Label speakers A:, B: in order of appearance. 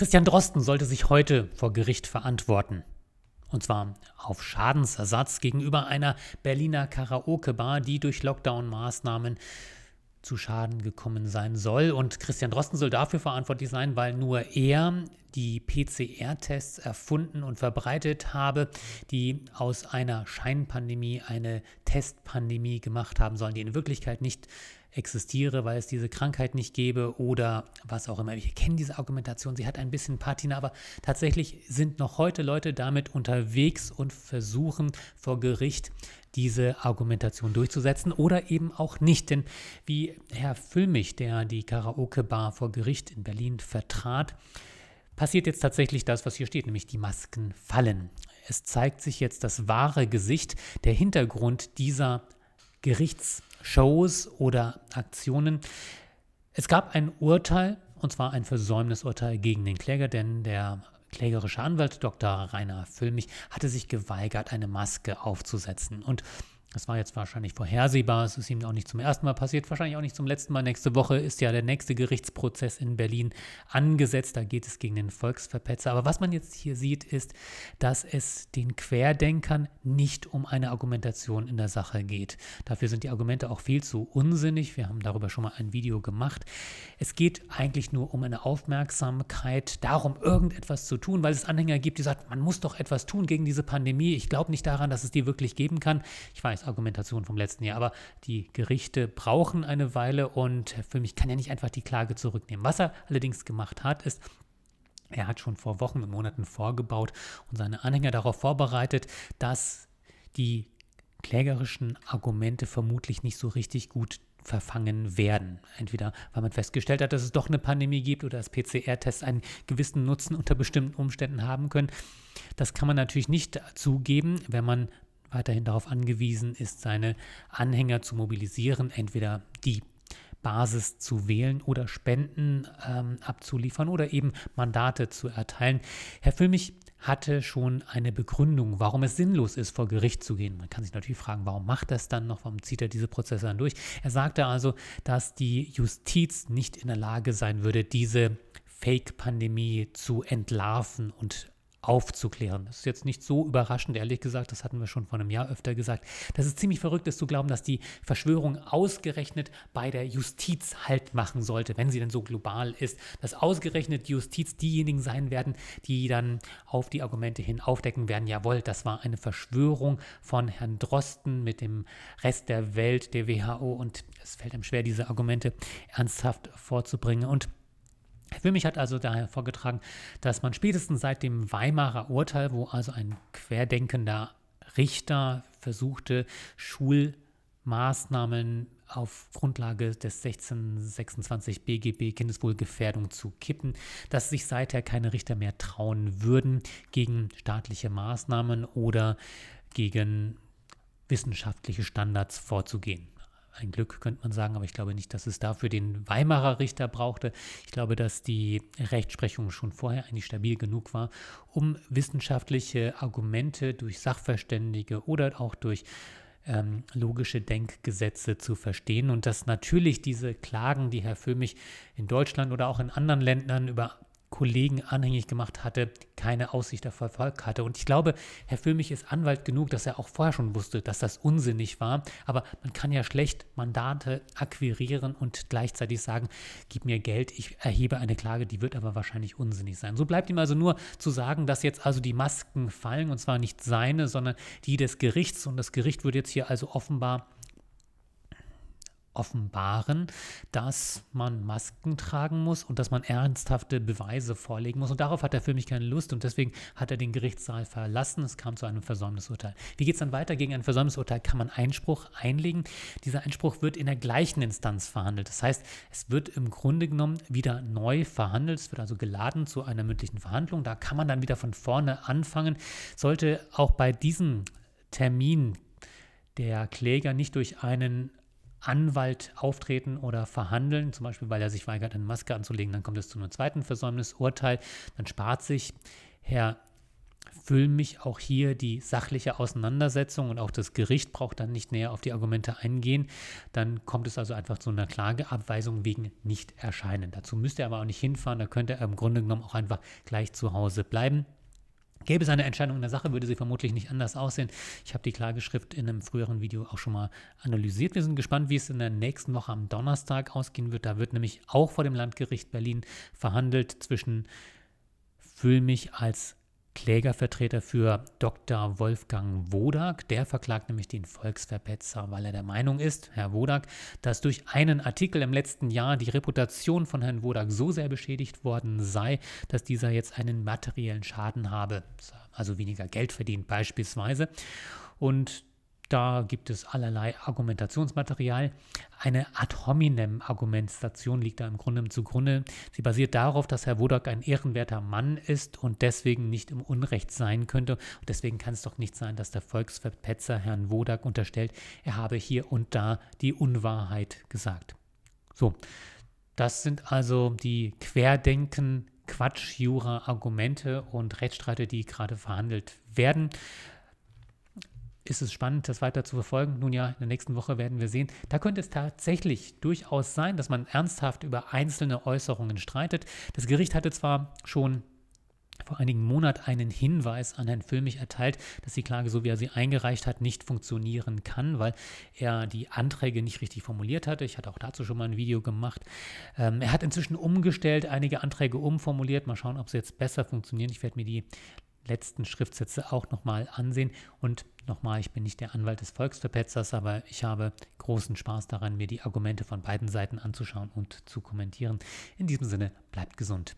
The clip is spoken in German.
A: Christian Drosten sollte sich heute vor Gericht verantworten. Und zwar auf Schadensersatz gegenüber einer Berliner Karaoke-Bar, die durch Lockdown-Maßnahmen zu Schaden gekommen sein soll. Und Christian Drosten soll dafür verantwortlich sein, weil nur er die PCR-Tests erfunden und verbreitet habe, die aus einer Scheinpandemie eine Testpandemie gemacht haben sollen, die in Wirklichkeit nicht existiere, weil es diese Krankheit nicht gäbe oder was auch immer. Ich kenne diese Argumentation, sie hat ein bisschen Patina, aber tatsächlich sind noch heute Leute damit unterwegs und versuchen vor Gericht diese Argumentation durchzusetzen oder eben auch nicht. Denn wie Herr Füllmich, der die Karaoke-Bar vor Gericht in Berlin vertrat, passiert jetzt tatsächlich das, was hier steht, nämlich die Masken fallen. Es zeigt sich jetzt das wahre Gesicht, der Hintergrund dieser Gerichtsshows oder Aktionen. Es gab ein Urteil, und zwar ein Versäumnisurteil gegen den Kläger, denn der Klägerischer Anwalt Dr. Rainer Füllmich hatte sich geweigert, eine Maske aufzusetzen und das war jetzt wahrscheinlich vorhersehbar. Es ist ihm auch nicht zum ersten Mal passiert, wahrscheinlich auch nicht zum letzten Mal. Nächste Woche ist ja der nächste Gerichtsprozess in Berlin angesetzt. Da geht es gegen den Volksverpetzer. Aber was man jetzt hier sieht, ist, dass es den Querdenkern nicht um eine Argumentation in der Sache geht. Dafür sind die Argumente auch viel zu unsinnig. Wir haben darüber schon mal ein Video gemacht. Es geht eigentlich nur um eine Aufmerksamkeit, darum, irgendetwas zu tun, weil es Anhänger gibt, die sagen, man muss doch etwas tun gegen diese Pandemie. Ich glaube nicht daran, dass es die wirklich geben kann. Ich weiß, als Argumentation vom letzten Jahr. Aber die Gerichte brauchen eine Weile und für mich kann er nicht einfach die Klage zurücknehmen. Was er allerdings gemacht hat, ist, er hat schon vor Wochen und Monaten vorgebaut und seine Anhänger darauf vorbereitet, dass die klägerischen Argumente vermutlich nicht so richtig gut verfangen werden. Entweder weil man festgestellt hat, dass es doch eine Pandemie gibt oder dass PCR-Tests einen gewissen Nutzen unter bestimmten Umständen haben können. Das kann man natürlich nicht zugeben, wenn man weiterhin darauf angewiesen ist, seine Anhänger zu mobilisieren, entweder die Basis zu wählen oder Spenden ähm, abzuliefern oder eben Mandate zu erteilen. Herr Füllmich hatte schon eine Begründung, warum es sinnlos ist, vor Gericht zu gehen. Man kann sich natürlich fragen, warum macht er es dann noch, warum zieht er diese Prozesse dann durch? Er sagte also, dass die Justiz nicht in der Lage sein würde, diese Fake-Pandemie zu entlarven und aufzuklären. Das ist jetzt nicht so überraschend, ehrlich gesagt, das hatten wir schon vor einem Jahr öfter gesagt, Das ist ziemlich verrückt es zu glauben, dass die Verschwörung ausgerechnet bei der Justiz Halt machen sollte, wenn sie denn so global ist, dass ausgerechnet die Justiz diejenigen sein werden, die dann auf die Argumente hin aufdecken werden, jawohl, das war eine Verschwörung von Herrn Drosten mit dem Rest der Welt, der WHO und es fällt ihm schwer, diese Argumente ernsthaft vorzubringen und für mich hat also daher vorgetragen, dass man spätestens seit dem Weimarer Urteil, wo also ein querdenkender Richter versuchte, Schulmaßnahmen auf Grundlage des 1626 BGB Kindeswohlgefährdung zu kippen, dass sich seither keine Richter mehr trauen würden gegen staatliche Maßnahmen oder gegen wissenschaftliche Standards vorzugehen ein Glück, könnte man sagen, aber ich glaube nicht, dass es dafür den Weimarer Richter brauchte. Ich glaube, dass die Rechtsprechung schon vorher eigentlich stabil genug war, um wissenschaftliche Argumente durch Sachverständige oder auch durch ähm, logische Denkgesetze zu verstehen und dass natürlich diese Klagen, die Herr Föhmich in Deutschland oder auch in anderen Ländern über Kollegen anhängig gemacht hatte, keine Aussicht auf Erfolg hatte. Und ich glaube, Herr Füllmich ist Anwalt genug, dass er auch vorher schon wusste, dass das unsinnig war. Aber man kann ja schlecht Mandate akquirieren und gleichzeitig sagen, gib mir Geld, ich erhebe eine Klage, die wird aber wahrscheinlich unsinnig sein. So bleibt ihm also nur zu sagen, dass jetzt also die Masken fallen, und zwar nicht seine, sondern die des Gerichts. Und das Gericht wird jetzt hier also offenbar offenbaren, dass man Masken tragen muss und dass man ernsthafte Beweise vorlegen muss. Und darauf hat er für mich keine Lust und deswegen hat er den Gerichtssaal verlassen. Es kam zu einem Versäumnisurteil. Wie geht es dann weiter? Gegen ein Versäumnisurteil kann man Einspruch einlegen. Dieser Einspruch wird in der gleichen Instanz verhandelt. Das heißt, es wird im Grunde genommen wieder neu verhandelt. Es wird also geladen zu einer mündlichen Verhandlung. Da kann man dann wieder von vorne anfangen. Sollte auch bei diesem Termin der Kläger nicht durch einen Anwalt auftreten oder verhandeln, zum Beispiel weil er sich weigert, eine Maske anzulegen, dann kommt es zu einem zweiten Versäumnisurteil. Dann spart sich Herr Füllmich auch hier die sachliche Auseinandersetzung und auch das Gericht braucht dann nicht näher auf die Argumente eingehen. Dann kommt es also einfach zu einer Klageabweisung wegen Nichterscheinen. Dazu müsste er aber auch nicht hinfahren, da könnte er im Grunde genommen auch einfach gleich zu Hause bleiben. Gäbe es eine Entscheidung in der Sache, würde sie vermutlich nicht anders aussehen. Ich habe die Klageschrift in einem früheren Video auch schon mal analysiert. Wir sind gespannt, wie es in der nächsten Woche am Donnerstag ausgehen wird. Da wird nämlich auch vor dem Landgericht Berlin verhandelt zwischen Füllmich mich als Klägervertreter für Dr. Wolfgang Wodak. Der verklagt nämlich den Volksverpetzer, weil er der Meinung ist, Herr Wodak, dass durch einen Artikel im letzten Jahr die Reputation von Herrn Wodak so sehr beschädigt worden sei, dass dieser jetzt einen materiellen Schaden habe, also weniger Geld verdient beispielsweise. Und da gibt es allerlei Argumentationsmaterial. Eine ad hominem Argumentation liegt da im Grunde zugrunde. Sie basiert darauf, dass Herr Wodak ein ehrenwerter Mann ist und deswegen nicht im Unrecht sein könnte. Und deswegen kann es doch nicht sein, dass der Volksverpetzer Herrn Wodak unterstellt, er habe hier und da die Unwahrheit gesagt. So, das sind also die Querdenken, Quatsch, Jura, Argumente und Rechtsstreite, die gerade verhandelt werden ist es spannend, das weiter zu verfolgen. Nun ja, in der nächsten Woche werden wir sehen. Da könnte es tatsächlich durchaus sein, dass man ernsthaft über einzelne Äußerungen streitet. Das Gericht hatte zwar schon vor einigen Monaten einen Hinweis an Herrn Füllmich erteilt, dass die Klage, so wie er sie eingereicht hat, nicht funktionieren kann, weil er die Anträge nicht richtig formuliert hatte. Ich hatte auch dazu schon mal ein Video gemacht. Ähm, er hat inzwischen umgestellt, einige Anträge umformuliert. Mal schauen, ob sie jetzt besser funktionieren. Ich werde mir die letzten Schriftsätze auch nochmal ansehen. Und nochmal, ich bin nicht der Anwalt des Volksverpetzers, aber ich habe großen Spaß daran, mir die Argumente von beiden Seiten anzuschauen und zu kommentieren. In diesem Sinne, bleibt gesund.